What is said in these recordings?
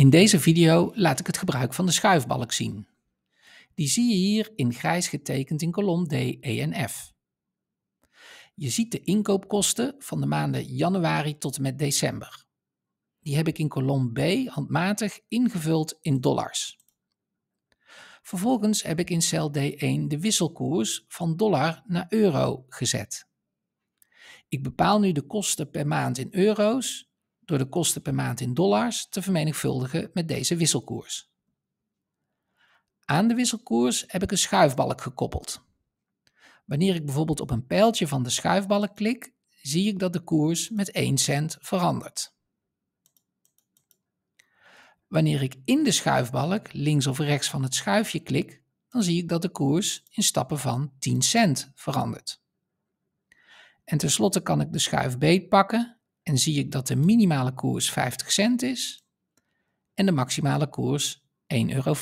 In deze video laat ik het gebruik van de schuifbalk zien. Die zie je hier in grijs getekend in kolom D, E en F. Je ziet de inkoopkosten van de maanden januari tot en met december. Die heb ik in kolom B handmatig ingevuld in dollars. Vervolgens heb ik in cel D1 de wisselkoers van dollar naar euro gezet. Ik bepaal nu de kosten per maand in euro's door de kosten per maand in dollars te vermenigvuldigen met deze wisselkoers. Aan de wisselkoers heb ik een schuifbalk gekoppeld. Wanneer ik bijvoorbeeld op een pijltje van de schuifbalk klik, zie ik dat de koers met 1 cent verandert. Wanneer ik in de schuifbalk links of rechts van het schuifje klik, dan zie ik dat de koers in stappen van 10 cent verandert. En tenslotte kan ik de schuifbeet pakken en zie ik dat de minimale koers 50 cent is en de maximale koers 1,50 euro.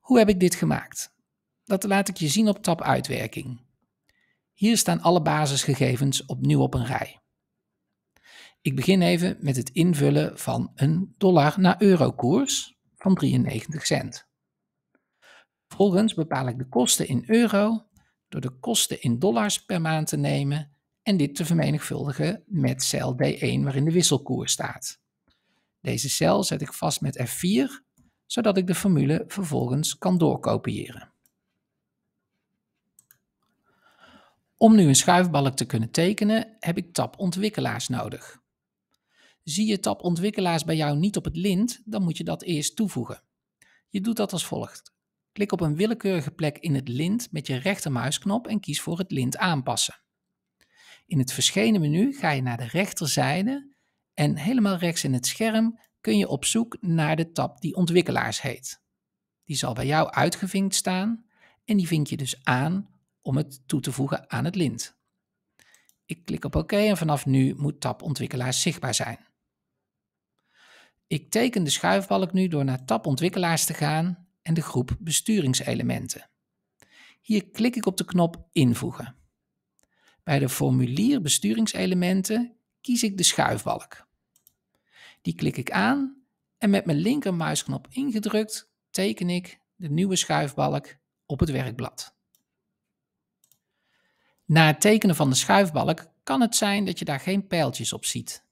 Hoe heb ik dit gemaakt? Dat laat ik je zien op tab uitwerking. Hier staan alle basisgegevens opnieuw op een rij. Ik begin even met het invullen van een dollar naar euro koers van 93 cent. Vervolgens bepaal ik de kosten in euro door de kosten in dollars per maand te nemen en dit te vermenigvuldigen met cel D1 waarin de wisselkoers staat. Deze cel zet ik vast met F4, zodat ik de formule vervolgens kan doorkopiëren. Om nu een schuifbalk te kunnen tekenen, heb ik tab ontwikkelaars nodig. Zie je tab ontwikkelaars bij jou niet op het lint, dan moet je dat eerst toevoegen. Je doet dat als volgt. Klik op een willekeurige plek in het lint met je rechtermuisknop en kies voor het lint aanpassen. In het verschenen menu ga je naar de rechterzijde en helemaal rechts in het scherm kun je op zoek naar de tab die ontwikkelaars heet. Die zal bij jou uitgevinkt staan en die vink je dus aan om het toe te voegen aan het lint. Ik klik op OK en vanaf nu moet tab ontwikkelaars zichtbaar zijn. Ik teken de schuifbalk nu door naar tab ontwikkelaars te gaan en de groep besturingselementen. Hier klik ik op de knop invoegen. Bij de formulier besturingselementen kies ik de schuifbalk. Die klik ik aan en met mijn linkermuisknop ingedrukt teken ik de nieuwe schuifbalk op het werkblad. Na het tekenen van de schuifbalk kan het zijn dat je daar geen pijltjes op ziet.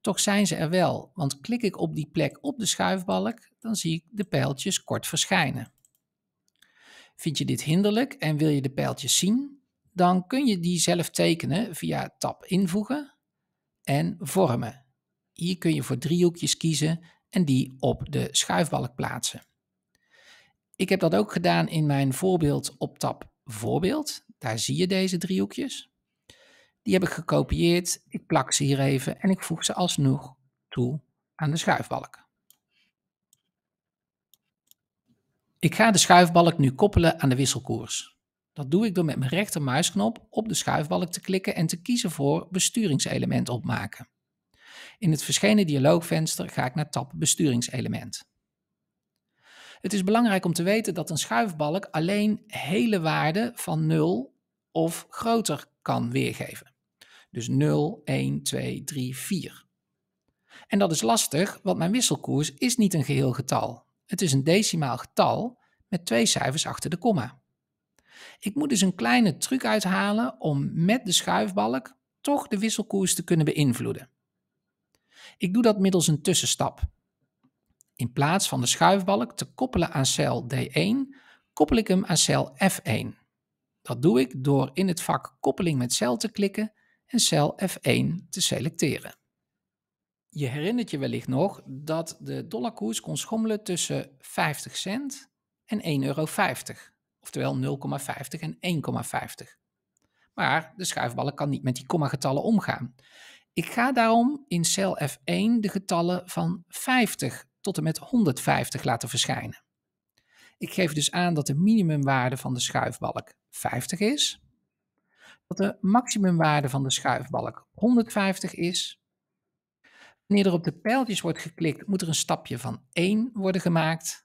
Toch zijn ze er wel, want klik ik op die plek op de schuifbalk, dan zie ik de pijltjes kort verschijnen. Vind je dit hinderlijk en wil je de pijltjes zien? dan kun je die zelf tekenen via tab invoegen en vormen. Hier kun je voor driehoekjes kiezen en die op de schuifbalk plaatsen. Ik heb dat ook gedaan in mijn voorbeeld op tab voorbeeld. Daar zie je deze driehoekjes. Die heb ik gekopieerd, ik plak ze hier even en ik voeg ze alsnog toe aan de schuifbalk. Ik ga de schuifbalk nu koppelen aan de wisselkoers. Dat doe ik door met mijn rechtermuisknop op de schuifbalk te klikken en te kiezen voor besturingselement opmaken. In het verschenen dialoogvenster ga ik naar tab besturingselement. Het is belangrijk om te weten dat een schuifbalk alleen hele waarden van 0 of groter kan weergeven. Dus 0, 1, 2, 3, 4. En dat is lastig, want mijn wisselkoers is niet een geheel getal. Het is een decimaal getal met twee cijfers achter de komma. Ik moet dus een kleine truc uithalen om met de schuifbalk toch de wisselkoers te kunnen beïnvloeden. Ik doe dat middels een tussenstap. In plaats van de schuifbalk te koppelen aan cel D1, koppel ik hem aan cel F1. Dat doe ik door in het vak koppeling met cel te klikken en cel F1 te selecteren. Je herinnert je wellicht nog dat de dollarkoers kon schommelen tussen 50 cent en 1,50 euro oftewel 0,50 en 1,50. Maar de schuifballen kan niet met die kommagetallen omgaan. Ik ga daarom in cel F1 de getallen van 50 tot en met 150 laten verschijnen. Ik geef dus aan dat de minimumwaarde van de schuifbalk 50 is, dat de maximumwaarde van de schuifbalk 150 is. Wanneer er op de pijltjes wordt geklikt, moet er een stapje van 1 worden gemaakt.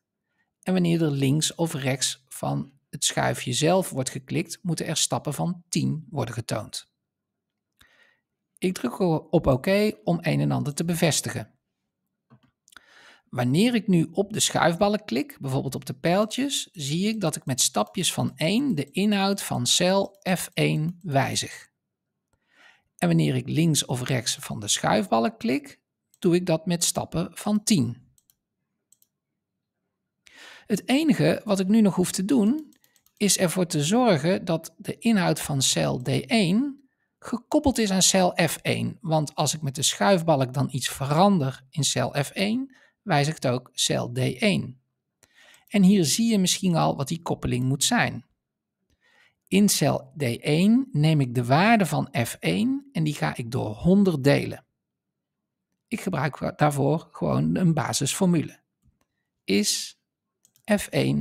En wanneer er links of rechts van het schuifje zelf wordt geklikt, moeten er stappen van 10 worden getoond. Ik druk op OK om een en ander te bevestigen. Wanneer ik nu op de schuifballen klik, bijvoorbeeld op de pijltjes, zie ik dat ik met stapjes van 1 de inhoud van cel F1 wijzig. En wanneer ik links of rechts van de schuifballen klik, doe ik dat met stappen van 10. Het enige wat ik nu nog hoef te doen is ervoor te zorgen dat de inhoud van cel D1 gekoppeld is aan cel F1. Want als ik met de schuifbalk dan iets verander in cel F1, wijzigt ook cel D1. En hier zie je misschien al wat die koppeling moet zijn. In cel D1 neem ik de waarde van F1 en die ga ik door 100 delen. Ik gebruik daarvoor gewoon een basisformule. Is F1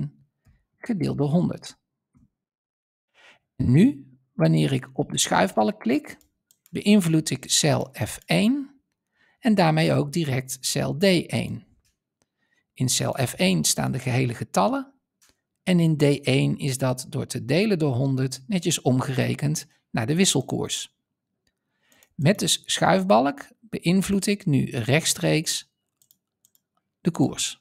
gedeeld door 100. Nu, wanneer ik op de schuifbalk klik, beïnvloed ik cel F1 en daarmee ook direct cel D1. In cel F1 staan de gehele getallen en in D1 is dat door te delen door 100 netjes omgerekend naar de wisselkoers. Met de schuifbalk beïnvloed ik nu rechtstreeks de koers.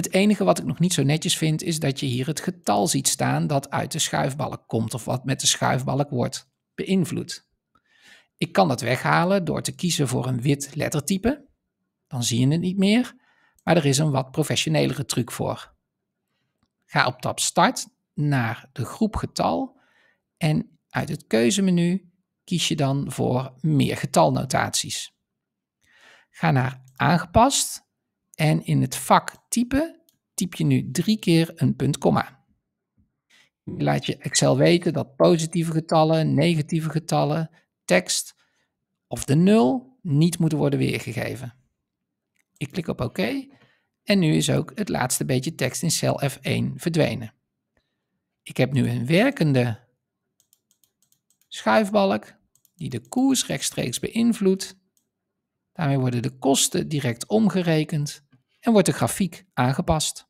Het enige wat ik nog niet zo netjes vind is dat je hier het getal ziet staan dat uit de schuifbalk komt of wat met de schuifbalk wordt beïnvloed. Ik kan dat weghalen door te kiezen voor een wit lettertype. Dan zie je het niet meer, maar er is een wat professionelere truc voor. Ga op tab Start naar de groep getal en uit het keuzemenu kies je dan voor meer getalnotaties. Ga naar aangepast en in het vak typen typ je nu drie keer een punt komma. Je laat je Excel weten dat positieve getallen, negatieve getallen, tekst of de nul niet moeten worden weergegeven. Ik klik op OK en nu is ook het laatste beetje tekst in cel F1 verdwenen. Ik heb nu een werkende schuifbalk die de koers rechtstreeks beïnvloedt. Daarmee worden de kosten direct omgerekend en wordt de grafiek aangepast.